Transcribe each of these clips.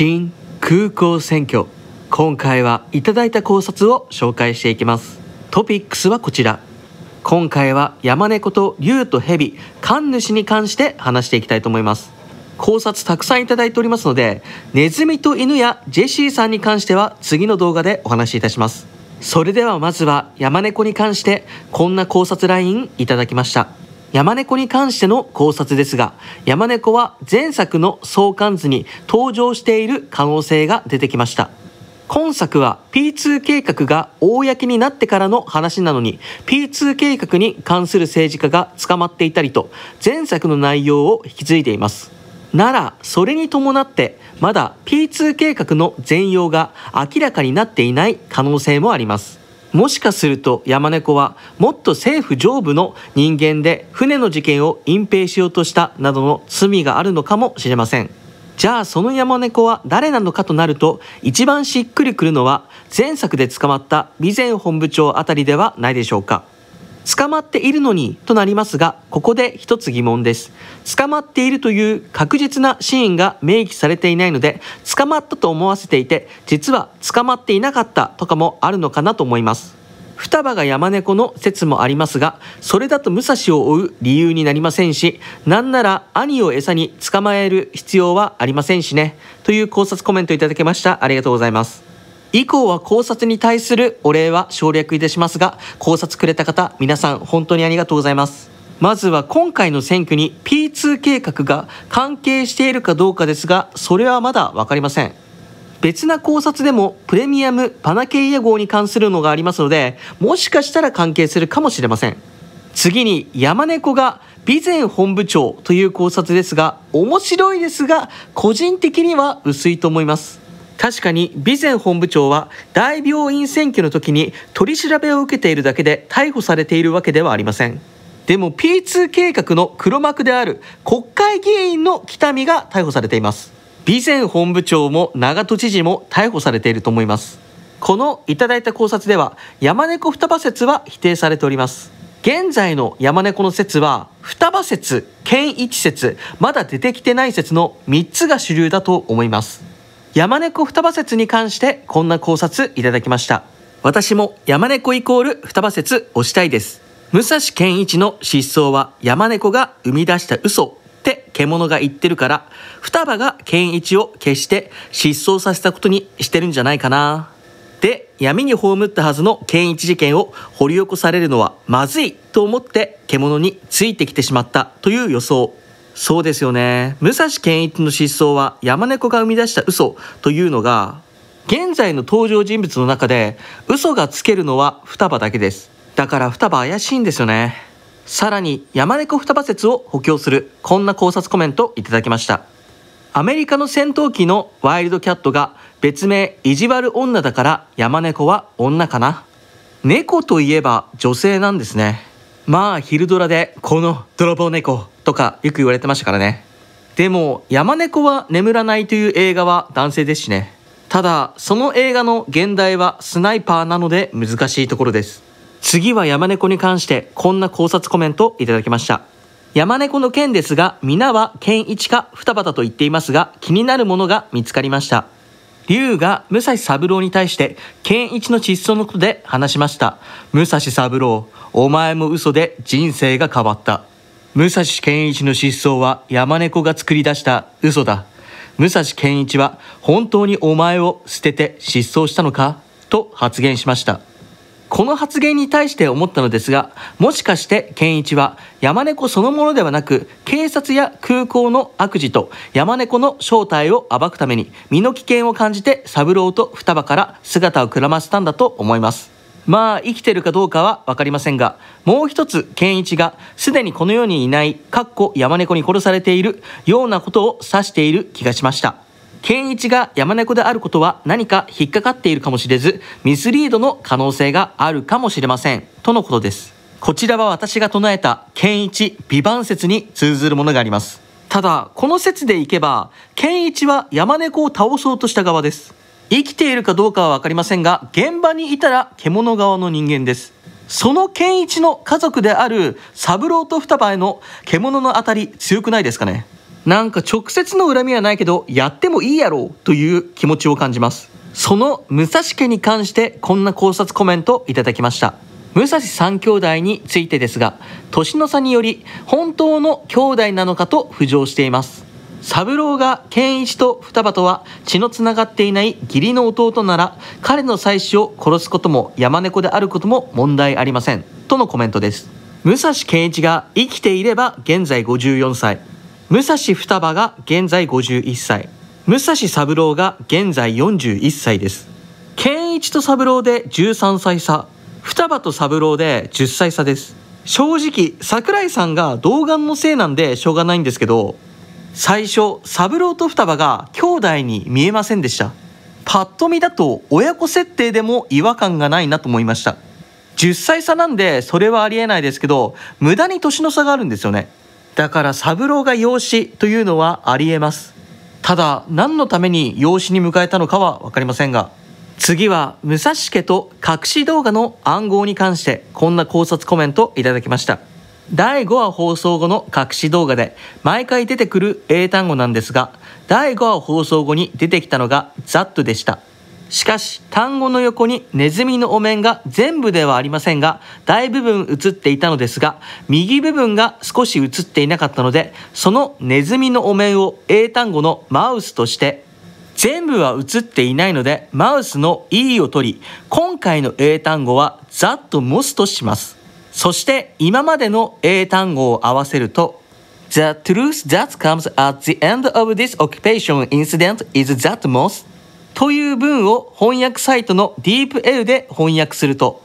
新空港選挙今回はいただいた考察を紹介していきますトピックスはこちら今回は山猫と竜と蛇神主に関して話していきたいと思います考察たくさんいただいておりますのでネズミと犬やジェシーさんに関しては次の動画でお話しいたしますそれではまずは山猫に関してこんな考察ラインいただきました山猫に関しての考察ですが、山猫は前作の相関図に登場している可能性が出てきました。今作は P2 計画が公になってからの話なのに P2 計画に関する政治家が捕まっていたりと前作の内容を引き継いでいます。ならそれに伴ってまだ P2 計画の全容が明らかになっていない可能性もあります。もしかすると山猫はもっと政府上部の人間で船の事件を隠蔽しようとしたなどの罪があるのかもしれませんじゃあその山猫は誰なのかとなると一番しっくりくるのは前作で捕まった備前本部長あたりではないでしょうか捕まっているのにとなりますが、ここで一つ疑問です。捕まっているという確実なシーンが明記されていないので、捕まったと思わせていて、実は捕まっていなかったとかもあるのかなと思います。双葉が山猫の説もありますが、それだと武蔵を追う理由になりませんし、なんなら兄を餌に捕まえる必要はありませんしね。という考察コメントいただけました。ありがとうございます。以降は考察に対するお礼は省略いたしますが考察くれた方皆さん本当にありがとうございますまずは今回の選挙に P2 計画が関係しているかどうかですがそれはまだ分かりません別な考察でもプレミアムパナケイヤ号に関するのがありますのでもしかしたら関係するかもしれません次に山猫が備前本部長という考察ですが面白いですが個人的には薄いと思います確かに備前本部長は大病院選挙の時に取り調べを受けているだけで逮捕されているわけではありませんでも P2 計画の黒幕である国会議員の北見が逮捕されています備前本部長も長門知事も逮捕されていると思いますこのいただいた考察では山猫双葉説は否定されております現在の山猫の説は双葉説、剣一説、まだ出てきてない説の3つが主流だと思います山猫双葉説に関してこんな考察いただきました私も山猫イコール双葉説をしたいです武蔵健一の失踪は山猫が生み出した嘘って獣が言ってるから双葉が健一を消して失踪させたことにしてるんじゃないかなで闇に葬ったはずの健一事件を掘り起こされるのはまずいと思って獣についてきてしまったという予想そうですよね。武蔵健一の失踪は山猫が生み出した嘘というのが、現在の登場人物の中で嘘がつけるのは双葉だけです。だから双葉怪しいんですよね。さらに山猫双葉説を補強するこんな考察コメントいただきました。アメリカの戦闘機のワイルドキャットが別名意地悪女だから山猫は女かな。猫といえば女性なんですね。まあ昼ドラでこの泥棒猫とかよく言われてましたからねでも山猫は眠らないという映画は男性ですしねただその映画の現代はスナイパーなので難しいところです次は山猫に関してこんな考察コメントいただきました山猫の件ですが皆は剣一か二葉と言っていますが気になるものが見つかりました龍が武蔵三郎に対して剣一の窒素のことで話しました武蔵三郎お前も嘘で人生が変わった武蔵健一の失踪は山猫が作り出した嘘だ。武蔵健一は本当にお前を捨てて失踪したのかと発言しました。この発言に対して思ったのですが、もしかして健一は山猫そのものではなく、警察や空港の悪事と山猫の正体を暴くために身の危険を感じて三郎と双葉から姿をくらませたんだと思います。まあ生きてるかどうかは分かりませんがもう一つ健一がすでにこの世にいないかっこ山猫に殺されているようなことを指している気がしました健一が山猫であることは何か引っかかっているかもしれずミスリードの可能性があるかもしれませんとのことですこちらは私が唱えた健一美版説に通ずるものがありますただこの説でいけば健一は山猫を倒そうとした側です生きているかどうかは分かりませんが現場にいたら獣側の人間ですその健一の家族である三郎と双葉への獣の当たり強くないですかねなんか直接の恨みはないけどやってもいいやろうという気持ちを感じますその武蔵家に関してこんな考察コメントいただきました武蔵三兄弟についてですが年の差により本当の兄弟なのかと浮上しています三郎が健一と双葉とは血のつながっていない義理の弟なら彼の妻子を殺すことも山猫であることも問題ありませんとのコメントです武蔵健一が生きていれば現在54歳武蔵双葉が現在51歳武蔵三郎が現在41歳です健一と三郎で13歳差双葉と三郎で10歳差です正直桜井さんが童顔のせいなんでしょうがないんですけど最初三郎と双葉が兄弟に見えませんでしたパッと見だと親子設定でも違和感がないなと思いました10歳差なんでそれはありえないですけど無駄に年の差があるんですよねだから三郎が養子というのはありえますただ何のために養子に迎えたのかは分かりませんが次は武蔵家と隠し動画の暗号に関してこんな考察コメントいただきました第5話放送後の隠し動画で毎回出てくる英単語なんですが、第5話放送後に出てきたのがザットでした。しかし、単語の横にネズミのお面が全部ではありませんが、大部分映っていたのですが、右部分が少し映っていなかったので、そのネズミのお面を英単語のマウスとして全部は映っていないので、マウスの E を取り、今回の英単語はざっとモスとします。そして今までの英単語を合わせると The truth that comes at the end of this occupation incident is that most という文を翻訳サイトの DeepL で翻訳すると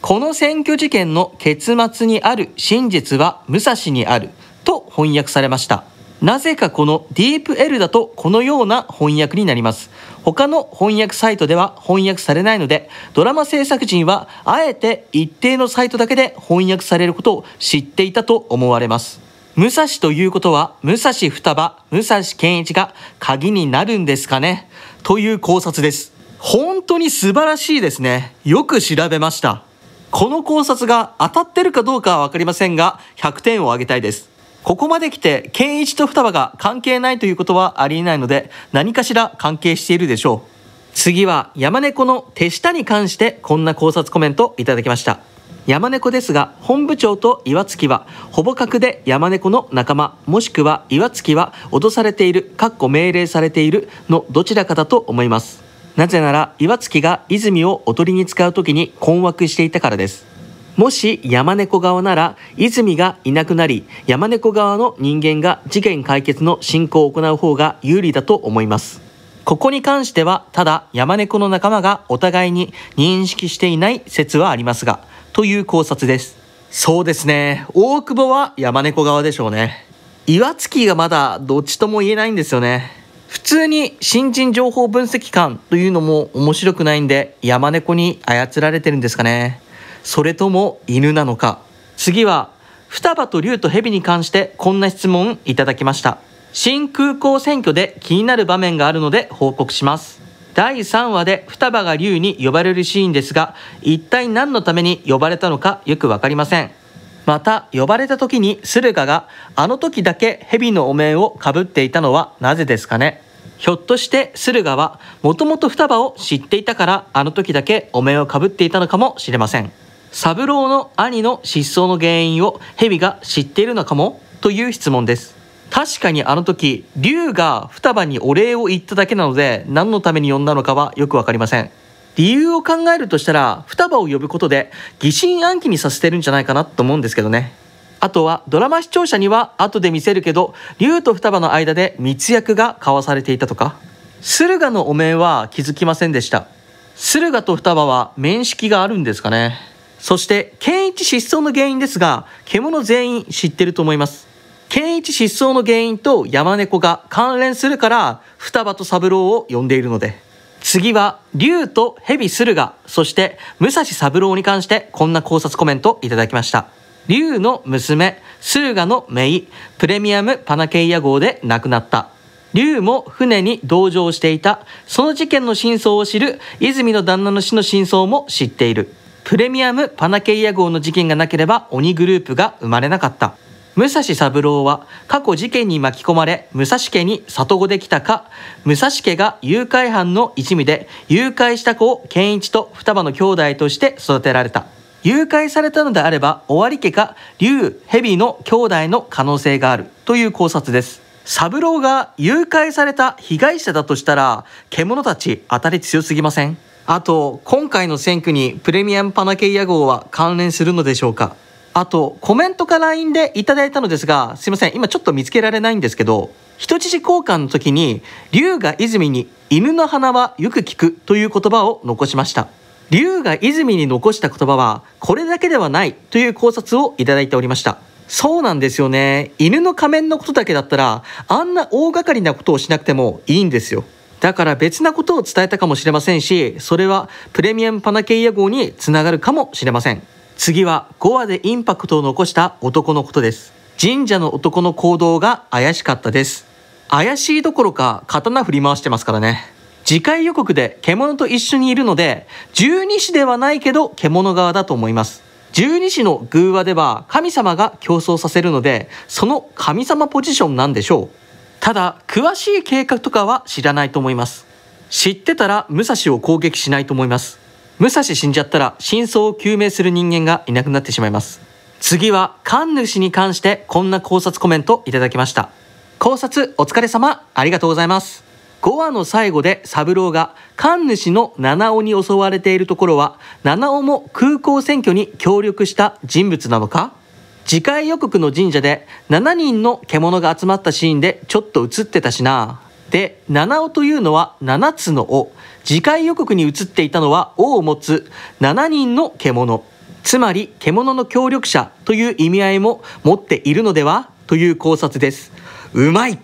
この選挙事件の結末にある真実は武蔵にあると翻訳されましたなぜかこの DeepL だとこのような翻訳になります他の翻訳サイトでは翻訳されないのでドラマ制作陣はあえて一定のサイトだけで翻訳されることを知っていたと思われます武蔵ということは武蔵双葉武蔵健一が鍵になるんですかねという考察です本当に素晴らしいですねよく調べましたこの考察が当たってるかどうかは分かりませんが100点を挙げたいですここまで来て健一と双葉が関係ないということはありえないので何かしら関係しているでしょう次は山猫の手下に関してこんな考察コメントいただきました山猫ですが本部長と岩月はほぼ格で山猫の仲間もしくは岩月は脅されているかっこ命令されているのどちらかだと思いますなぜなら岩月が泉をおとりに使う時に困惑していたからですもし山猫側なら泉がいなくなり山猫側の人間が事件解決の進行を行う方が有利だと思いますここに関してはただ山猫の仲間がお互いに認識していない説はありますがという考察ですそうですね大久保は山猫側でしょうね岩月がまだどっちとも言えないんですよね普通に新人情報分析官というのも面白くないんで山猫に操られてるんですかねそれとも犬なのか次は双葉と竜と蛇に関してこんな質問いただきました新空港選挙で気になる場面があるので報告します第3話で双葉が竜に呼ばれるシーンですが一体何のために呼ばれたのかよく分かりませんまた呼ばれた時に駿河があの時だけ蛇のお面をかぶっていたのはなぜですかねひょっとして駿河はもともと双葉を知っていたからあの時だけお面をかぶっていたのかもしれません三郎の兄の失踪の原因を蛇が知っているのかもという質問です。確かにあの時、竜が双葉にお礼を言っただけなので、何のために呼んだのかはよくわかりません。理由を考えるとしたら、双葉を呼ぶことで疑心暗鬼にさせてるんじゃないかなと思うんですけどね。あとはドラマ視聴者には後で見せるけど、竜と双葉の間で密約が交わされていたとか。駿河のお面は気づきませんでした。駿河と双葉は面識があるんですかね。そして健一失踪の原因ですが獣全員知ってると思います健一失踪の原因と山猫が関連するから双葉と三郎を呼んでいるので次は竜と蛇駿河そして武蔵三郎に関してこんな考察コメントいただきました竜の娘駿河の姪プレミアムパナケイヤ号で亡くなった竜も船に同乗していたその事件の真相を知る泉の旦那の死の真相も知っているプレミアムパナケイア号の事件がなければ鬼グループが生まれなかった。武蔵三郎は過去事件に巻き込まれ武蔵家に里子できたか武蔵家が誘拐犯の一味で誘拐した子を健一と双葉の兄弟として育てられた誘拐されたのであれば尾張家か竜蛇の兄弟の可能性があるという考察です三郎が誘拐された被害者だとしたら獣たち当たり強すぎませんあと、今回の選挙にプレミアムパナケイア号は関連するのでしょうかあと、コメントか LINE でいただいたのですが、すいません、今ちょっと見つけられないんですけど、人質交換の時に、龍が泉に犬の鼻はよく聞くという言葉を残しました。龍が泉に残した言葉は、これだけではないという考察をいただいておりました。そうなんですよね。犬の仮面のことだけだったら、あんな大掛かりなことをしなくてもいいんですよ。だから別なことを伝えたかもしれませんし、それはプレミアムパナケイヤ号につながるかもしれません。次は5話でインパクトを残した男のことです。神社の男の行動が怪しかったです。怪しいどころか刀振り回してますからね。次回予告で獣と一緒にいるので、十二支ではないけど獣側だと思います。十二支の偶話では神様が競争させるので、その神様ポジションなんでしょう。ただ詳しい計画とかは知らないと思います知ってたら武蔵を攻撃しないと思います武蔵死んじゃったら真相を究明する人間がいなくなってしまいます次は神主に関してこんな考察コメントいただきました考察お疲れ様ありがとうございます5話の最後で三郎が神主の七尾に襲われているところは七尾も空港選挙に協力した人物なのか次回予告の神社で7人の獣が集まったシーンでちょっと映ってたしな。で、七尾というのは7つの尾。次回予告に映っていたのは尾を持つ7人の獣。つまり獣の協力者という意味合いも持っているのではという考察です。うまい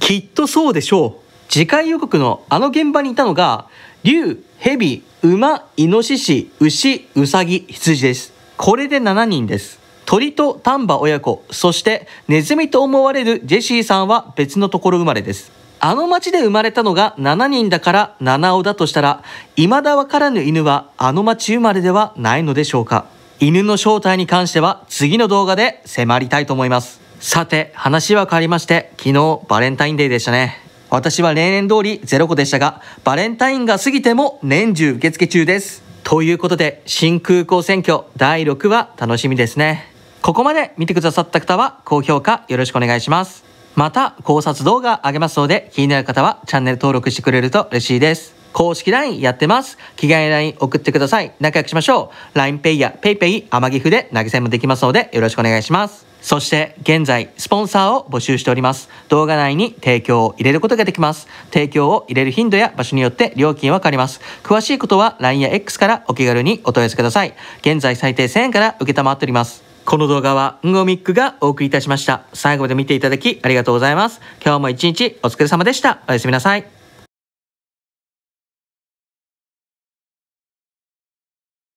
きっとそうでしょう。次回予告のあの現場にいたのが、竜、蛇、馬、イノシシ、牛、ウサギ、羊です。これで7人です。鳥と丹波親子そしてネズミと思われるジェシーさんは別のところ生まれですあの町で生まれたのが7人だから七尾だとしたら未だわからぬ犬はあの町生まれではないのでしょうか犬の正体に関しては次の動画で迫りたいと思いますさて話は変わりまして昨日バレンタインデーでしたね私は例年通り0個でしたがバレンタインが過ぎても年中受付中ですということで新空港選挙第6話楽しみですねここまで見てくださった方は高評価よろしくお願いします。また考察動画あげますので気になる方はチャンネル登録してくれると嬉しいです。公式 LINE やってます。着替え LINE 送ってください。仲良くしましょう。LINEPay や PayPay、天岐阜で投げ銭もできますのでよろしくお願いします。そして現在スポンサーを募集しております。動画内に提供を入れることができます。提供を入れる頻度や場所によって料金は変わります。詳しいことは LINE や X からお気軽にお問い合わせください。現在最低1000円から受けたまっております。この動画はんごみっくがお送りいたしました。最後まで見ていただきありがとうございます。今日も一日お疲れ様でした。おやすみなさい。